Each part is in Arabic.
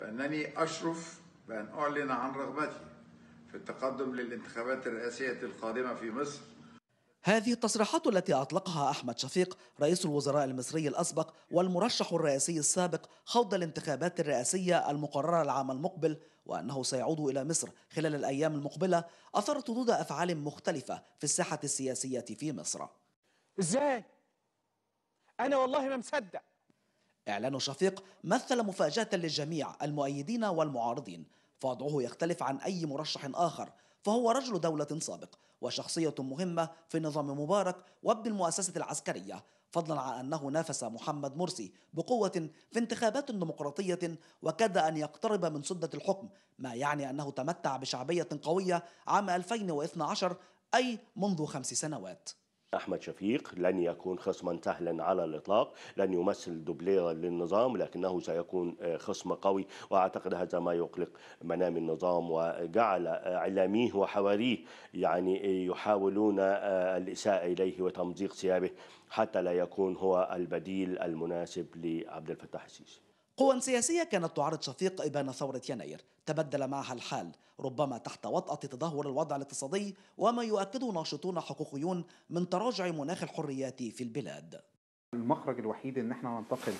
فأنني أشرف بأن أعلن عن رغبتي في التقدم للانتخابات الرئاسية القادمة في مصر هذه التصريحات التي أطلقها أحمد شفيق رئيس الوزراء المصري الأسبق والمرشح الرئاسي السابق خوض الانتخابات الرئاسية المقررة العام المقبل وأنه سيعود إلى مصر خلال الأيام المقبلة أثرت ردود أفعال مختلفة في الساحة السياسية في مصر إزاي؟ أنا والله ما مصدق إعلان شفيق مثل مفاجأة للجميع المؤيدين والمعارضين فوضعه يختلف عن أي مرشح آخر فهو رجل دولة سابق وشخصية مهمة في نظام مبارك وابن المؤسسة العسكرية فضلا عن أنه نافس محمد مرسي بقوة في انتخابات ديمقراطية وكاد أن يقترب من سدة الحكم ما يعني أنه تمتع بشعبية قوية عام 2012 أي منذ خمس سنوات أحمد شفيق لن يكون خصما سهلا على الإطلاق لن يمثل دوبليرا للنظام لكنه سيكون آه، خصم قوي وأعتقد هذا ما يقلق منام النظام وجعل آه، إعلاميه وحواريه يعني آه، يحاولون الإساءة إليه وتمزيق ثيابه حتى لا يكون هو البديل المناسب لعبد الفتاح السيسي قوى سياسية كانت تعارض شفيق إبان ثورة يناير تبدل معها الحال ربما تحت وطأة تدهور الوضع الاقتصادي وما يؤكده ناشطون حقوقيون من تراجع مناخ الحريات في البلاد المخرج الوحيد ان احنا ننتقل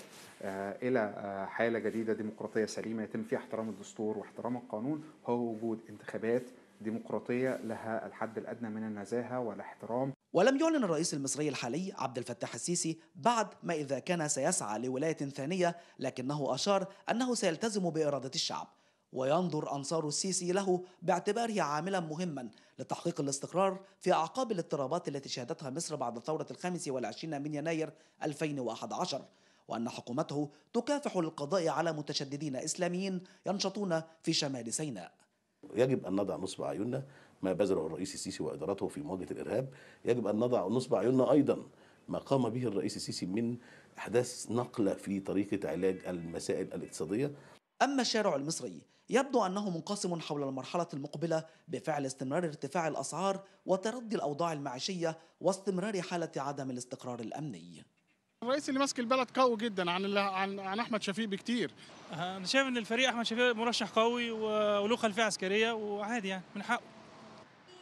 آه، الى آه، حاله جديده ديمقراطيه سليمه يتم فيها احترام الدستور واحترام القانون هو وجود انتخابات ديمقراطية لها الحد الأدنى من النزاهة والاحترام ولم يعلن الرئيس المصري الحالي عبد الفتاح السيسي بعد ما إذا كان سيسعى لولاية ثانية لكنه أشار أنه سيلتزم بإرادة الشعب وينظر أنصار السيسي له باعتباره عاملا مهما لتحقيق الاستقرار في أعقاب الاضطرابات التي شهدتها مصر بعد ثوره الخامس والعشرين من يناير 2011 وأن حكومته تكافح للقضاء على متشددين إسلاميين ينشطون في شمال سيناء يجب أن نضع نصب عيوننا ما بذله الرئيس السيسي وإدارته في مواجهة الإرهاب يجب أن نضع نصب عيوننا أيضا ما قام به الرئيس السيسي من أحداث نقلة في طريقة علاج المسائل الاقتصادية أما الشارع المصري يبدو أنه منقسم حول المرحلة المقبلة بفعل استمرار ارتفاع الأسعار وتردي الأوضاع المعيشية واستمرار حالة عدم الاستقرار الأمني الرئيس اللي ماسك البلد قوي جدا عن عن عن احمد شفيق بكتير انا شايف ان الفريق احمد شفيق مرشح قوي وله خلفيه عسكريه وعادي يعني من حقه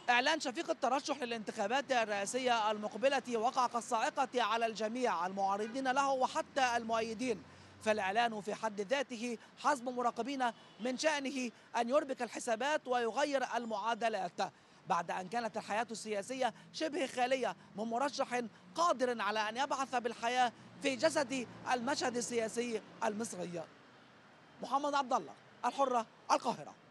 إعلان شفيق الترشح للانتخابات الرئاسية المقبلة وقع كالصاعقة على الجميع المعارضين له وحتى المؤيدين فالإعلان في حد ذاته حسب مراقبين من شأنه أن يربك الحسابات ويغير المعادلات بعد أن كانت الحياة السياسية شبه خالية من مرشح قادر على أن يبعث بالحياة في جسد المشهد السياسي المصري محمد عبد الله الحرة القاهرة